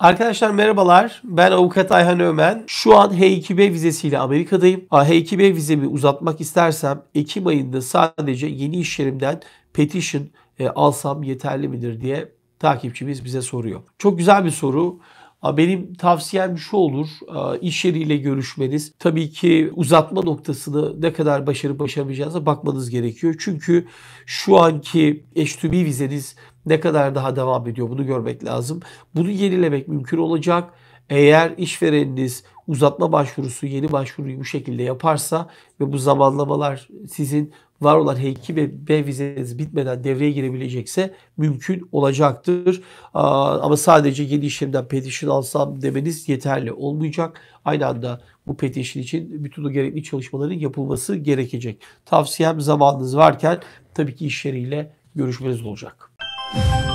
Arkadaşlar merhabalar. Ben avukat Ayhan Ömen. Şu an H2B vizesiyle Amerika'dayım. H2B vizemi uzatmak istersem Ekim ayında sadece yeni iş yerimden petition e, alsam yeterli midir diye takipçimiz bize soruyor. Çok güzel bir soru. Benim tavsiyem şu olur. İş yeriyle görüşmeniz tabii ki uzatma noktasını ne kadar başarıp başaramayacağınıza bakmanız gerekiyor. Çünkü şu anki H2B vizeniz ne kadar daha devam ediyor bunu görmek lazım. Bunu yenilemek mümkün olacak. Eğer işvereniniz uzatma başvurusu, yeni başvuruyu bu şekilde yaparsa ve bu zamanlamalar sizin var olan H2 ve B vizeniz bitmeden devreye girebilecekse mümkün olacaktır. Ama sadece yeni işlemden petition alsam demeniz yeterli olmayacak. Aynı anda bu petition için bütün o gerekli çalışmaların yapılması gerekecek. Tavsiyem zamanınız varken tabii ki iş yeriyle görüşmeniz olacak. Müzik